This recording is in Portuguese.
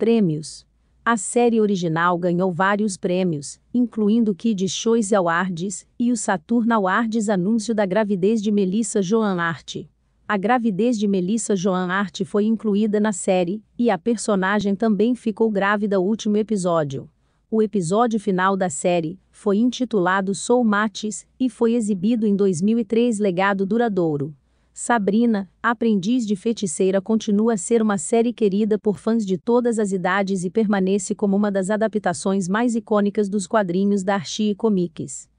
Prêmios. A série original ganhou vários prêmios, incluindo Kids Choice Awards e o Saturn Awards anúncio da gravidez de Melissa Joan Hart. A gravidez de Melissa Joan Hart foi incluída na série, e a personagem também ficou grávida no último episódio. O episódio final da série foi intitulado Soul Mates e foi exibido em 2003 Legado Duradouro. Sabrina, Aprendiz de Feiticeira continua a ser uma série querida por fãs de todas as idades e permanece como uma das adaptações mais icônicas dos quadrinhos da Archie Comics.